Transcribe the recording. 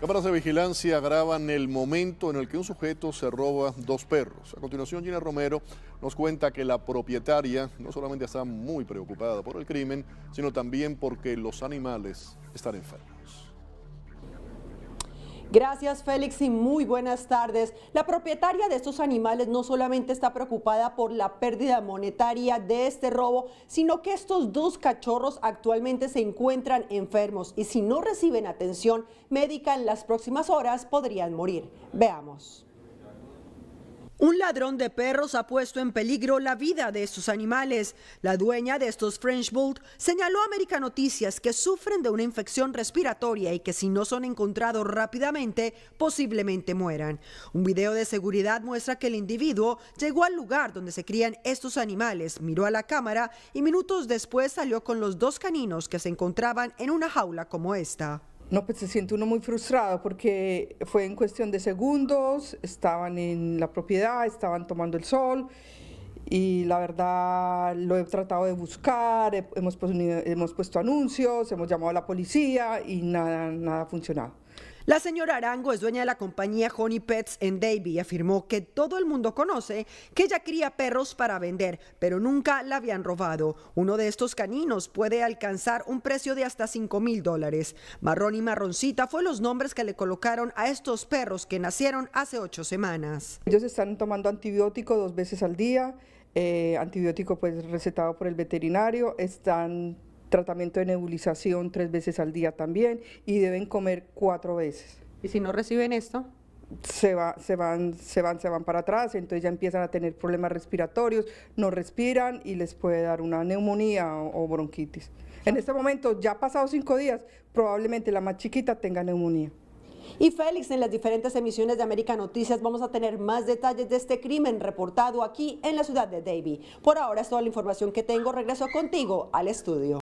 Cámaras de vigilancia graban el momento en el que un sujeto se roba dos perros. A continuación, Gina Romero nos cuenta que la propietaria no solamente está muy preocupada por el crimen, sino también porque los animales están enfermos. Gracias Félix y muy buenas tardes. La propietaria de estos animales no solamente está preocupada por la pérdida monetaria de este robo, sino que estos dos cachorros actualmente se encuentran enfermos y si no reciben atención médica en las próximas horas podrían morir. Veamos. Un ladrón de perros ha puesto en peligro la vida de estos animales. La dueña de estos French Bull señaló a América Noticias que sufren de una infección respiratoria y que si no son encontrados rápidamente, posiblemente mueran. Un video de seguridad muestra que el individuo llegó al lugar donde se crían estos animales, miró a la cámara y minutos después salió con los dos caninos que se encontraban en una jaula como esta. No, pues se siente uno muy frustrado porque fue en cuestión de segundos, estaban en la propiedad, estaban tomando el sol y la verdad lo he tratado de buscar, hemos, hemos puesto anuncios, hemos llamado a la policía y nada, nada ha funcionado. La señora Arango es dueña de la compañía Honey Pets en Davie y afirmó que todo el mundo conoce que ella cría perros para vender, pero nunca la habían robado. Uno de estos caninos puede alcanzar un precio de hasta 5 mil dólares. Marrón y Marroncita fue los nombres que le colocaron a estos perros que nacieron hace ocho semanas. Ellos están tomando antibiótico dos veces al día. Eh, antibiótico pues recetado por el veterinario, están tratamiento de nebulización tres veces al día también y deben comer cuatro veces. ¿Y si no reciben esto? Se, va, se, van, se, van, se van para atrás, entonces ya empiezan a tener problemas respiratorios, no respiran y les puede dar una neumonía o, o bronquitis. En este momento, ya pasados cinco días, probablemente la más chiquita tenga neumonía. Y Félix, en las diferentes emisiones de América Noticias vamos a tener más detalles de este crimen reportado aquí en la ciudad de Davie. Por ahora es toda la información que tengo. Regreso contigo al estudio.